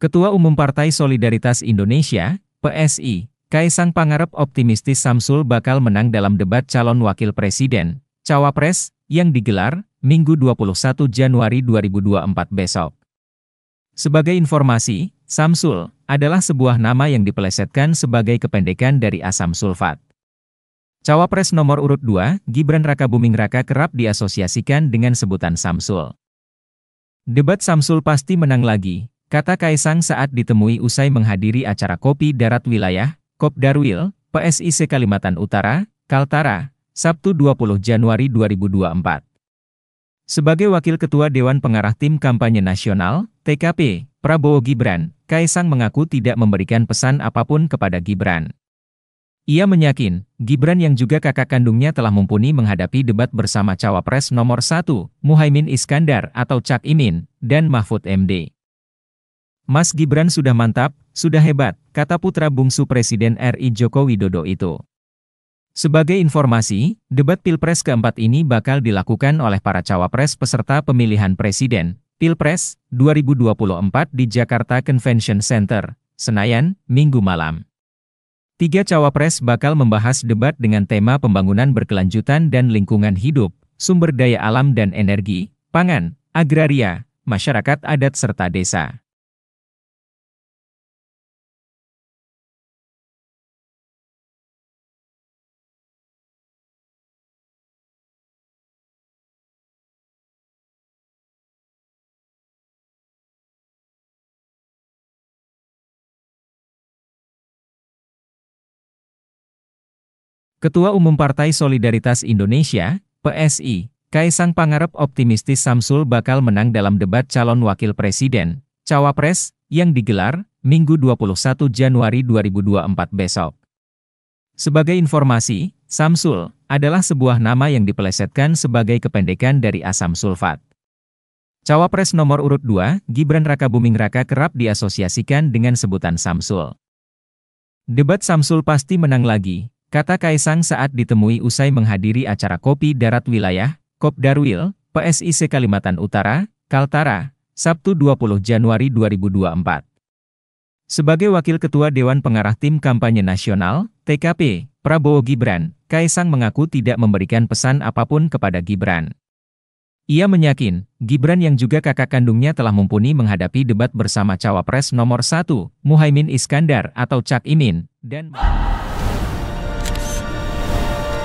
Ketua Umum Partai Solidaritas Indonesia, PSI, Kaisang Pangarep optimistis Samsul bakal menang dalam debat calon wakil presiden, Cawapres, yang digelar, Minggu 21 Januari 2024 besok. Sebagai informasi, Samsul adalah sebuah nama yang dipelesetkan sebagai kependekan dari asam sulfat. Cawapres nomor urut 2, Gibran Raka Buming Raka kerap diasosiasikan dengan sebutan Samsul. Debat Samsul pasti menang lagi, Kata Kaisang saat ditemui usai menghadiri acara kopi darat wilayah, Kop Darwil, PSIC Kalimantan Utara, Kaltara, Sabtu 20 Januari 2024. Sebagai Wakil Ketua Dewan Pengarah Tim Kampanye Nasional, TKP, Prabowo Gibran, Kaisang mengaku tidak memberikan pesan apapun kepada Gibran. Ia menyakin, Gibran yang juga kakak kandungnya telah mumpuni menghadapi debat bersama Cawapres nomor 1, Muhaimin Iskandar atau Cak Imin, dan Mahfud MD. Mas Gibran sudah mantap, sudah hebat, kata putra bungsu Presiden RI Joko Widodo itu. Sebagai informasi, debat Pilpres keempat ini bakal dilakukan oleh para cawapres peserta pemilihan Presiden, Pilpres 2024 di Jakarta Convention Center, Senayan, Minggu malam. Tiga cawapres bakal membahas debat dengan tema pembangunan berkelanjutan dan lingkungan hidup, sumber daya alam dan energi, pangan, agraria, masyarakat adat serta desa. Ketua Umum Partai Solidaritas Indonesia, PSI, Kaisang Pangarep optimistis Samsul bakal menang dalam debat calon wakil presiden, Cawapres, yang digelar, Minggu 21 Januari 2024 besok. Sebagai informasi, Samsul adalah sebuah nama yang dipelesetkan sebagai kependekan dari asam sulfat. Cawapres nomor urut 2, Gibran Raka Buming Raka kerap diasosiasikan dengan sebutan Samsul. Debat Samsul pasti menang lagi, Kata Kaisang saat ditemui usai menghadiri acara kopi darat wilayah, Kop Darwil, PSIC Kalimantan Utara, Kaltara, Sabtu 20 Januari 2024. Sebagai Wakil Ketua Dewan Pengarah Tim Kampanye Nasional, TKP, Prabowo Gibran, Kaisang mengaku tidak memberikan pesan apapun kepada Gibran. Ia menyakin, Gibran yang juga kakak kandungnya telah mumpuni menghadapi debat bersama cawapres nomor satu, Muhaimin Iskandar atau Cak Imin, dan...